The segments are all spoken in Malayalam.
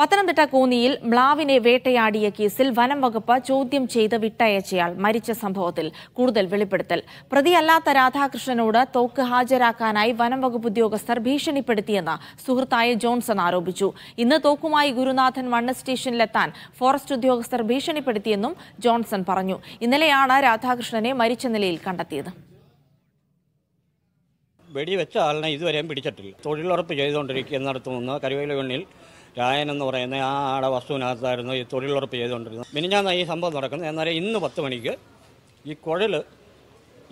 പത്തനംതിട്ട കോന്നിയിൽ മ്ലാവിനെ വേട്ടയാടിയ കേസിൽ വനം വകുപ്പ് ചോദ്യം ചെയ്ത് വിട്ടയച്ചയാൾ മരിച്ച സംഭവത്തിൽ കൂടുതൽ വെളിപ്പെടുത്തൽ പ്രതിയല്ലാത്ത രാധാകൃഷ്ണനോട് തോക്ക് ഹാജരാക്കാനായി വനം വകുപ്പ് ഉദ്യോഗസ്ഥർ ഭീഷണിപ്പെടുത്തിയെന്ന് സുഹൃത്തായ ജോൺസൺ ആരോപിച്ചു ഇന്ന് തോക്കുമായി ഗുരുനാഥൻ മണ്ണ് സ്റ്റേഷനിലെത്താൻ ഫോറസ്റ്റ് ഉദ്യോഗസ്ഥർ ഭീഷണിപ്പെടുത്തിയെന്നും ജോൺസൺ പറഞ്ഞു ഇന്നലെയാണ് രാധാകൃഷ്ണനെ മരിച്ച നിലയിൽ കണ്ടെത്തിയത് വെടിവെച്ച ആളിനെ ഇതുവരെയും പിടിച്ചിട്ടില്ല തൊഴിലുറപ്പ് ചെയ്തുകൊണ്ടിരിക്കുന്നിടത്തു നിന്ന് കരുവേലുകണ്ണിൽ രായൻ എന്ന് പറയുന്ന ആ ആടെ വസ്തുവിനകത്തായിരുന്നു ഈ തൊഴിലുറപ്പ് ചെയ്തുകൊണ്ടിരുന്നത് മിനിഞ്ഞാന്ന് ഈ സംഭവം നടക്കുന്നത് എന്നാൽ ഇന്ന് പത്ത് മണിക്ക് ഈ കുഴൽ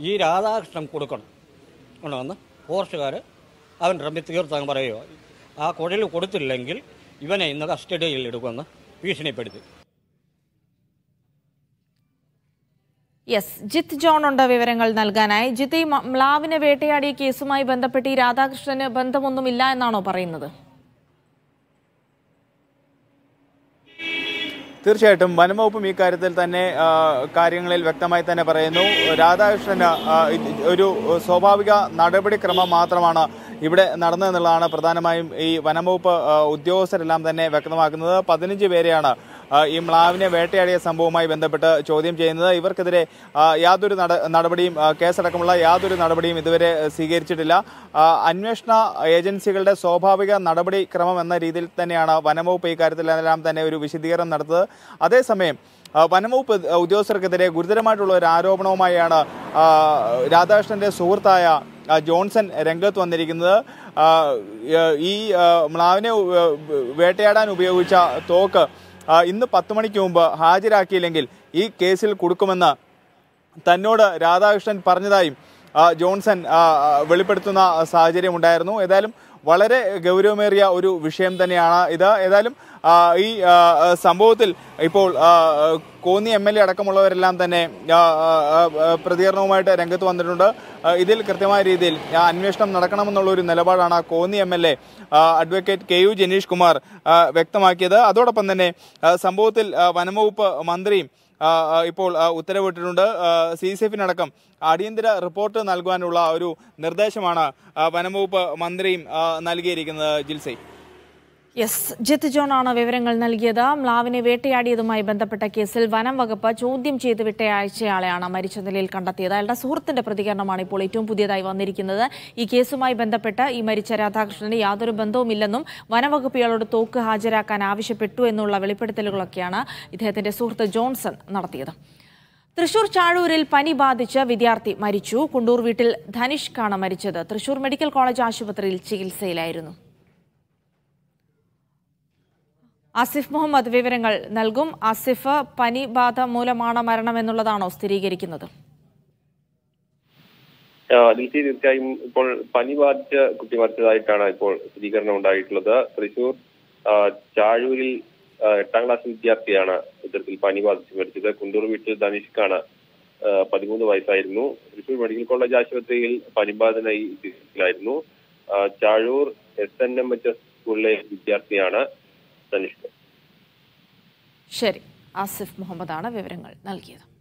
ഈ രാധാകൃഷ്ണൻ കൊടുക്കണം കൊണ്ടുവന്ന് ഫോറസ്റ്റുകാർ അവൻ റമ്മി തീർത്തങ്ങ് പറയുക ആ കുഴൽ കൊടുത്തില്ലെങ്കിൽ ഇവനെ ഇന്ന് കസ്റ്റഡിയിൽ എടുക്കുമെന്ന് ഭീഷണിപ്പെടുത്തി യെസ് ജിത്ത് ജോൺ ഉണ്ട് വിവരങ്ങൾ നൽകാനായി ജിത്ത് ഈ മ്ലാവിനെ വേട്ടയാടിയ കേസുമായി ബന്ധപ്പെട്ട് ഈ രാധാകൃഷ്ണന് ബന്ധമൊന്നുമില്ല എന്നാണോ പറയുന്നത് തീർച്ചയായിട്ടും വനംവകുപ്പും ഈ കാര്യത്തിൽ തന്നെ കാര്യങ്ങളിൽ വ്യക്തമായി തന്നെ പറയുന്നു രാധാകൃഷ്ണന് ഒരു സ്വാഭാവിക നടപടിക്രമം മാത്രമാണ് ഇവിടെ നടന്നതെന്നുള്ളതാണ് പ്രധാനമായും ഈ വനംവകുപ്പ് ഉദ്യോഗസ്ഥരെല്ലാം തന്നെ വ്യക്തമാക്കുന്നത് പതിനഞ്ച് പേരെയാണ് ഈ മ്ലാവിനെ വേട്ടയാടിയ സംഭവവുമായി ബന്ധപ്പെട്ട് ചോദ്യം ചെയ്യുന്നത് ഇവർക്കെതിരെ യാതൊരു നടപടിയും കേസടക്കമുള്ള യാതൊരു നടപടിയും ഇതുവരെ സ്വീകരിച്ചിട്ടില്ല അന്വേഷണ ഏജൻസികളുടെ സ്വാഭാവിക നടപടിക്രമം എന്ന രീതിയിൽ തന്നെയാണ് വനംവകുപ്പ് എല്ലാം തന്നെ ഒരു വിശദീകരണം നടത്തുന്നത് അതേസമയം വനംവകുപ്പ് ഉദ്യോഗസ്ഥർക്കെതിരെ ഗുരുതരമായിട്ടുള്ള ഒരു ആരോപണവുമായാണ് രാധാകൃഷ്ണന്റെ സുഹൃത്തായ ജോൺസൺ രംഗത്ത് വന്നിരിക്കുന്നത് ഈ മ്ലാവിനെ വേട്ടയാടാൻ ഉപയോഗിച്ച തോക്ക് ഇന്ന് പത്ത് മണിക്ക് മുമ്പ് ഹാജരാക്കിയില്ലെങ്കിൽ ഈ കേസിൽ കൊടുക്കുമെന്ന് തന്നോട് രാധാകൃഷ്ണൻ പറഞ്ഞതായും ജോൺസൺ വെളിപ്പെടുത്തുന്ന സാഹചര്യമുണ്ടായിരുന്നു ഏതായാലും വളരെ ഗൗരവമേറിയ ഒരു വിഷയം തന്നെയാണ് ഇത് ഏതായാലും ഈ സംഭവത്തിൽ ഇപ്പോൾ കോന്നി എം എൽ എ അടക്കമുള്ളവരെല്ലാം തന്നെ പ്രതികരണവുമായിട്ട് രംഗത്ത് വന്നിട്ടുണ്ട് ഇതിൽ കൃത്യമായ രീതിയിൽ അന്വേഷണം നടക്കണമെന്നുള്ള ഒരു നിലപാടാണ് Konni M L A advocate K U Janeesh Kumar വ്യക്തമാക്കിയത് അതോടൊപ്പം തന്നെ സംഭവത്തിൽ വനംവകുപ്പ് മന്ത്രിയും ഇപ്പോൾ ഉത്തരവിട്ടിട്ടുണ്ട് സി സി എഫിനടക്കം അടിയന്തര റിപ്പോർട്ട് നൽകുവാനുള്ള ഒരു നിർദ്ദേശമാണ് വനംവകുപ്പ് മന്ത്രിയും നൽകിയിരിക്കുന്നത് ജിൽസൈ യെസ് ജിത്ത് ജോൺ ആണ് വിവരങ്ങൾ നൽകിയത് മ്ലാവിനെ വേട്ടയാടിയതുമായി ബന്ധപ്പെട്ട കേസിൽ വനം വകുപ്പ് ചോദ്യം ചെയ്ത് വിട്ടയാഴ്ചയാളെയാണ് മരിച്ച നിലയിൽ കണ്ടെത്തിയത് അയാളുടെ സുഹൃത്തിന്റെ പ്രതികരണമാണ് ഇപ്പോൾ ഏറ്റവും പുതിയതായി വന്നിരിക്കുന്നത് ഈ കേസുമായി ബന്ധപ്പെട്ട് ഈ മരിച്ച രാധാകൃഷ്ണന് യാതൊരു ബന്ധവുമില്ലെന്നും വനംവകുപ്പ് ഇയാളോട് തോക്ക് ഹാജരാക്കാൻ ആവശ്യപ്പെട്ടു എന്നുള്ള വെളിപ്പെടുത്തലുകളൊക്കെയാണ് ഇദ്ദേഹത്തിന്റെ സുഹൃത്ത് ജോൺസൺ നടത്തിയത് തൃശൂർ ചാഴൂരിൽ പനി ബാധിച്ച് വിദ്യാർത്ഥി മരിച്ചു കുണ്ടൂർ വീട്ടിൽ ധനിഷ്കാണ് മരിച്ചത് തൃശൂർ മെഡിക്കൽ കോളേജ് ആശുപത്രിയിൽ ചികിത്സയിലായിരുന്നു ആസിഫ് മുഹമ്മദ് വിവരങ്ങൾ നൽകും ആസിഫ് പനി ബാധ മൂലമാണ് മരണമെന്നുള്ളതാണോ സ്ഥിരീകരിക്കുന്നത് ലിസി തീർച്ചയായും ഇപ്പോൾ പനി ബാധിച്ച കുട്ടി മരിച്ചതായിട്ടാണ് ഇപ്പോൾ സ്ഥിരീകരണം ഉണ്ടായിട്ടുള്ളത് തൃശൂർ ചാഴൂരിൽ എട്ടാം ക്ലാസ് വിദ്യാർത്ഥിയാണ് ഇത്തരത്തിൽ പനി ബാധിച്ച് മരിച്ചത് കുണ്ടൂർ വീട്ടിൽ ധനുഷ്കാണ് പതിമൂന്ന് വയസ്സായിരുന്നു തൃശൂർ മെഡിക്കൽ കോളേജ് ആശുപത്രിയിൽ പനിബാധനായി ചികിത്സയിലായിരുന്നു Chazhoor S N M H S സ്കൂളിലെ വിദ്യാർത്ഥിയാണ് ശരി ആസിഫ് മുഹമ്മദാണ് വിവരങ്ങൾ നൽകിയത്